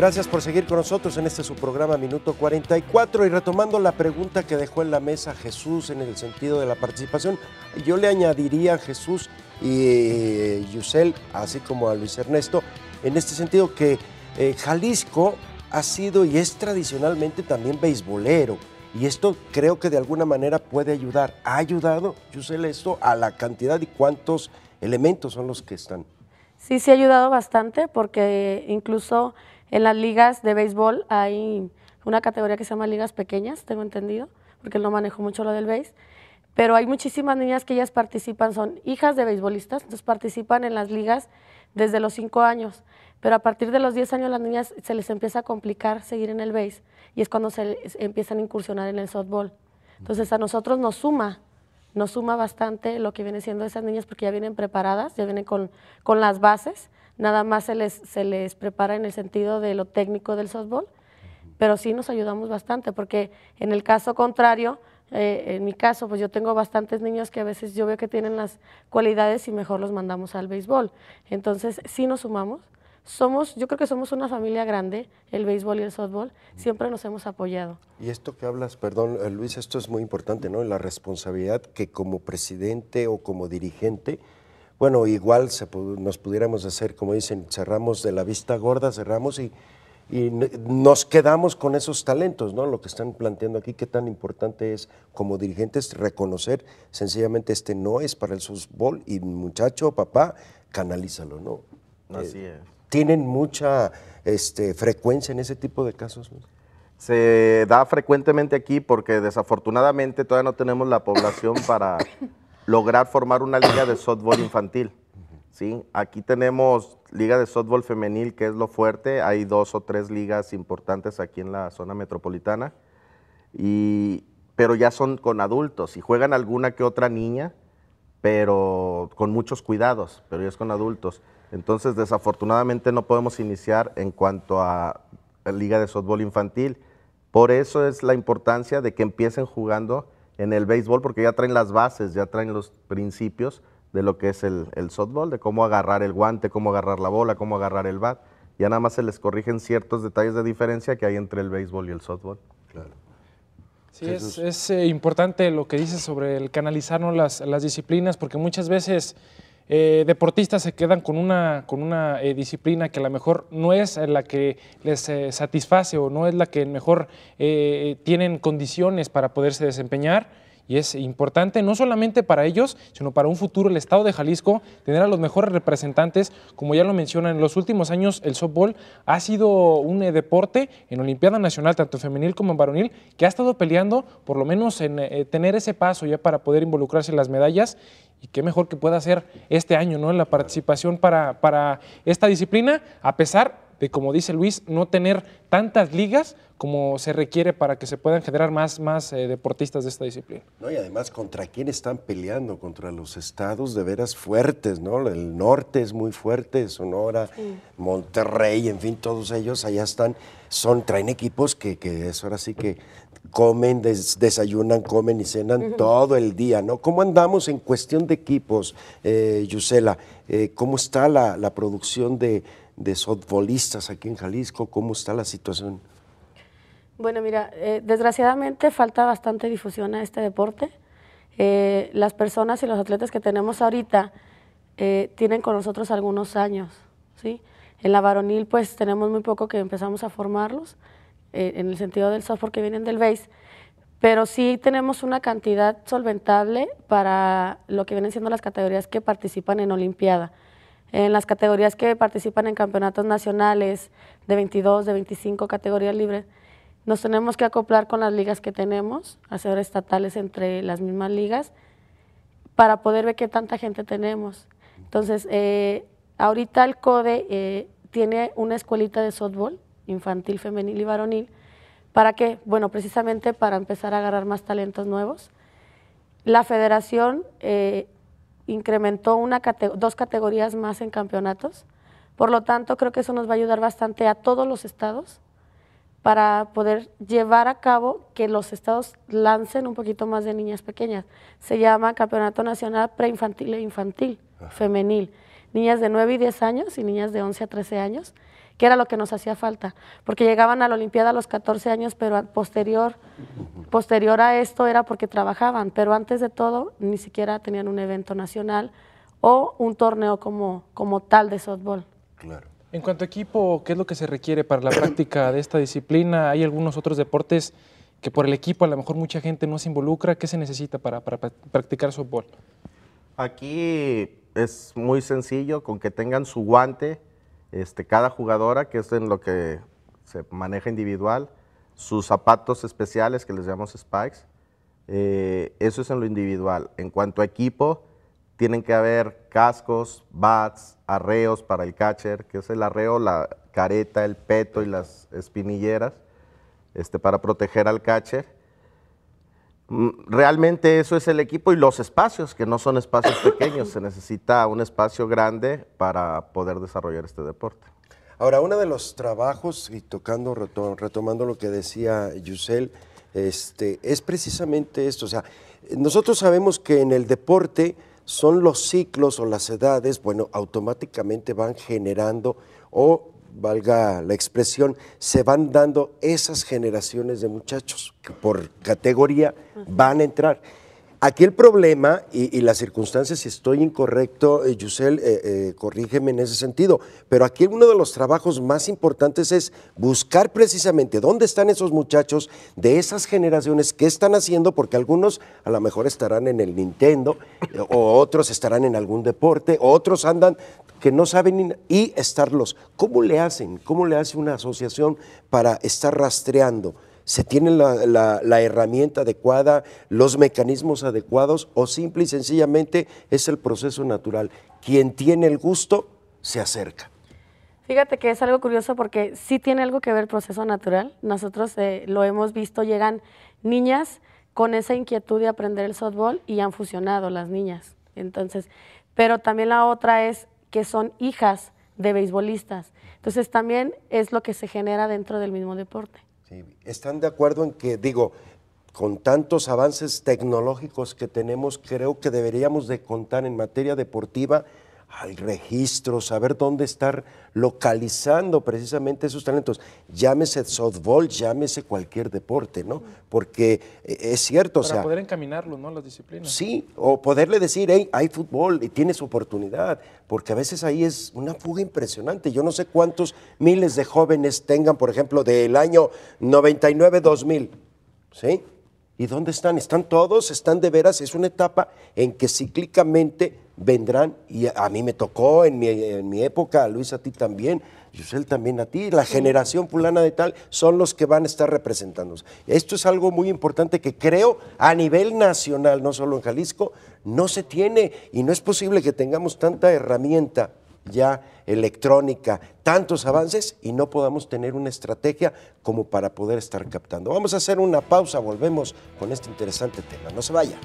Gracias por seguir con nosotros en este su programa Minuto 44 y retomando la pregunta que dejó en la mesa Jesús en el sentido de la participación, yo le añadiría a Jesús y eh, Yusel, así como a Luis Ernesto, en este sentido que eh, Jalisco ha sido y es tradicionalmente también beisbolero. Y esto creo que de alguna manera puede ayudar. ¿Ha ayudado, Yusel, esto a la cantidad y cuántos elementos son los que están? Sí, sí ha ayudado bastante porque incluso en las ligas de béisbol hay una categoría que se llama ligas pequeñas, tengo entendido, porque no manejo mucho lo del béis, pero hay muchísimas niñas que ellas participan, son hijas de béisbolistas, entonces participan en las ligas desde los 5 años, pero a partir de los 10 años las niñas se les empieza a complicar seguir en el béis y es cuando se empiezan a incursionar en el softball. Entonces a nosotros nos suma, nos suma bastante lo que viene siendo esas niñas porque ya vienen preparadas, ya vienen con, con las bases nada más se les, prepara en el sentido de lo técnico del softball, pero sí nos ayudamos bastante, porque en el caso contrario, eh, en mi caso, pues yo tengo bastantes niños que a veces yo veo que tienen las cualidades y mejor los mandamos al béisbol. Entonces, sí nos sumamos. Somos, yo creo que somos una familia grande, el béisbol y el softball, siempre nos hemos apoyado. Y esto que hablas, perdón eh, Luis, esto es muy importante, ¿no? La responsabilidad que como presidente o como dirigente bueno, igual nos pudiéramos hacer, como dicen, cerramos de la vista gorda, cerramos y, nos quedamos con esos talentos, ¿no? Lo que están planteando aquí, qué tan importante es como dirigentes reconocer sencillamente este no es para el fútbol y muchacho, papá, canalízalo, ¿no? Eh, Así es. ¿Tienen mucha este, frecuencia en ese tipo de casos? Se da frecuentemente aquí porque desafortunadamente todavía no tenemos la población para lograr formar una liga de softball infantil. ¿sí? Aquí tenemos liga de softball femenil, que es lo fuerte. Hay dos o tres ligas importantes aquí en la zona metropolitana. pero ya son con adultos y juegan alguna que otra niña, pero con muchos cuidados, pero ya es con adultos. Entonces, desafortunadamente no podemos iniciar en cuanto a liga de softball infantil. Por eso es la importancia de que empiecen jugando en el béisbol porque ya traen las bases, ya traen los principios de lo que es el, el softball, de cómo agarrar el guante, cómo agarrar la bola, cómo agarrar el bat. Ya nada más se les corrigen ciertos detalles de diferencia que hay entre el béisbol y el softball. Claro. Sí, es, eh, importante lo que dices sobre el canalizarnos las, las disciplinas, porque muchas veces eh, deportistas se quedan con una, con una eh, disciplina que a lo mejor no es la que les eh, satisface o no es la que mejor tienen condiciones para poderse desempeñar y es importante no solamente para ellos, sino para un futuro el Estado de Jalisco, tener a los mejores representantes. Como ya lo mencionan, en los últimos años el softball ha sido un eh, deporte en Olimpiada Nacional, tanto femenil como en varonil, que ha estado peleando por lo menos en eh, tener ese paso ya para poder involucrarse en las medallas. Y qué mejor que pueda hacer este año, ¿no? En la participación para, para esta disciplina, a pesar de, como dice Luis, no tener tantas ligas como se requiere para que se puedan generar más, más eh, deportistas de esta disciplina. No, y además, ¿contra quién están peleando? Contra los estados de veras fuertes, ¿no? El norte es muy fuerte, Sonora, Monterrey, en fin, todos ellos allá están, son, traen equipos que, que ahora sí que comen, desayunan, comen y cenan todo el día, ¿no? ¿Cómo andamos en cuestión de equipos, eh, Yusela? Eh, ¿Cómo está la producción de, de softbolistas aquí en Jalisco? ¿Cómo está la situación? Bueno, mira, eh, desgraciadamente falta bastante difusión a este deporte. Eh, las personas y los atletas que tenemos ahorita eh, tienen con nosotros algunos años, ¿sí? En la varonil, pues, tenemos muy poco que empezamos a formarlos, en el sentido del software que vienen del base, pero sí tenemos una cantidad solventable para lo que vienen siendo las categorías que participan en Olimpiada. En las categorías que participan en campeonatos nacionales de 22, de 25 categorías libres, nos tenemos que acoplar con las ligas que tenemos, hacer estatales entre las mismas ligas, para poder ver qué tanta gente tenemos. Entonces, eh, ahorita el CODE eh, tiene una escuelita de softball infantil, femenil y varonil. ¿Para qué? Bueno, precisamente para empezar a agarrar más talentos nuevos. La federación eh, incrementó una dos categorías más en campeonatos. Por lo tanto, creo que eso nos va a ayudar bastante a todos los estados para poder llevar a cabo que los estados lancen un poquito más de niñas pequeñas. Se llama Campeonato Nacional Preinfantil e Infantil, Femenil niñas de 9 y 10 años y niñas de 11 a 13 años, que era lo que nos hacía falta, porque llegaban a la Olimpiada a los 14 años, pero posterior, posterior a esto era porque trabajaban, pero antes de todo ni siquiera tenían un evento nacional o un torneo como, como tal de softball. Claro. En cuanto a equipo, ¿qué es lo que se requiere para la práctica de esta disciplina? ¿Hay algunos otros deportes que por el equipo a lo mejor mucha gente no se involucra? ¿Qué se necesita para, para practicar softball? Aquí es muy sencillo, con que tengan su guante, este, cada jugadora, que es en lo que se maneja individual, sus zapatos especiales que les llamamos spikes, eh, eso es en lo individual. En cuanto a equipo, tienen que haber cascos, bats, arreos para el catcher, que es el arreo, la careta, el peto y las espinilleras, este, para proteger al catcher Mm, realmente eso es el equipo y los espacios, que no son espacios pequeños, se necesita un espacio grande para poder desarrollar este deporte. Ahora, uno de los trabajos, y tocando, retomando lo que decía Yusel, este, es precisamente esto. O sea, nosotros sabemos que en el deporte son los ciclos o las edades, bueno, automáticamente van generando o valga la expresión, se van dando esas generaciones de muchachos que por categoría van a entrar. Aquí el problema y, las circunstancias, si estoy incorrecto, eh, Yusel, eh, eh, corrígeme en ese sentido, pero aquí uno de los trabajos más importantes es buscar precisamente dónde están esos muchachos de esas generaciones, qué están haciendo, porque algunos a lo mejor estarán en el Nintendo, o otros estarán en algún deporte, otros andan que no saben y estarlos. ¿Cómo le hacen? ¿Cómo le hace una asociación para estar rastreando? ¿Se tiene la, herramienta adecuada, los mecanismos adecuados o simple y sencillamente es el proceso natural? Quien tiene el gusto se acerca. Fíjate que es algo curioso porque sí tiene algo que ver el proceso natural. Nosotros eh, lo hemos visto, llegan niñas con esa inquietud de aprender el softball y han fusionado las niñas. Entonces, pero también la otra es que son hijas de beisbolistas. Entonces también es lo que se genera dentro del mismo deporte. ¿Están de acuerdo en que, digo, con tantos avances tecnológicos que tenemos, creo que deberíamos de contar en materia deportiva al registro, saber dónde estar localizando precisamente esos talentos. Llámese softball, llámese cualquier deporte, ¿no? Porque eh, es cierto, Para o sea... poder encaminarlo, ¿no? Las disciplinas. Sí, o poderle decir, hey, hay fútbol y tienes oportunidad, porque a veces ahí es una fuga impresionante. Yo no sé cuántos miles de jóvenes tengan, por ejemplo, del año 99-2000, ¿sí? ¿Y dónde están? ¿Están todos? ¿Están de veras? Es una etapa en que cíclicamente vendrán, y a mí me tocó en mi, época, Luis a ti también, Yusel también a ti, la generación fulana de tal, son los que van a estar representándonos Esto es algo muy importante que creo a nivel nacional, no solo en Jalisco, no se tiene y no es posible que tengamos tanta herramienta ya electrónica, tantos avances y no podamos tener una estrategia como para poder estar captando. Vamos a hacer una pausa, volvemos con este interesante tema. No se vaya.